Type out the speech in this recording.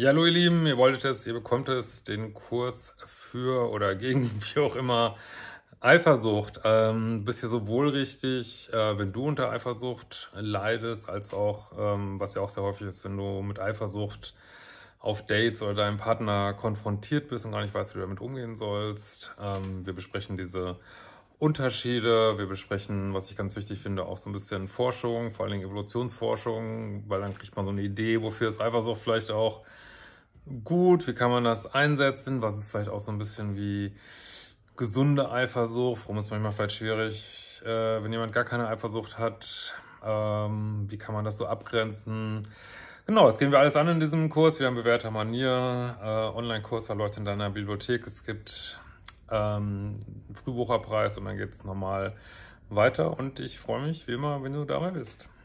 Ja, hallo ihr Lieben, ihr wolltet es, ihr bekommt es, den Kurs für oder gegen, wie auch immer, Eifersucht. Ähm, bist hier sowohl richtig, äh, wenn du unter Eifersucht leidest, als auch, ähm, was ja auch sehr häufig ist, wenn du mit Eifersucht auf Dates oder deinem Partner konfrontiert bist und gar nicht weißt, wie du damit umgehen sollst. Ähm, wir besprechen diese Unterschiede, wir besprechen, was ich ganz wichtig finde, auch so ein bisschen Forschung, vor allen Dingen Evolutionsforschung, weil dann kriegt man so eine Idee, wofür ist Eifersucht vielleicht auch gut, wie kann man das einsetzen, was ist vielleicht auch so ein bisschen wie gesunde Eifersucht, warum ist manchmal vielleicht schwierig, äh, wenn jemand gar keine Eifersucht hat, ähm, wie kann man das so abgrenzen. Genau, das gehen wir alles an in diesem Kurs. Wir haben bewährter Manier, äh, Online-Kurs verläuft in deiner Bibliothek. Es gibt ähm, Frühbucherpreis und dann geht's normal weiter. Und ich freue mich wie immer, wenn du dabei bist.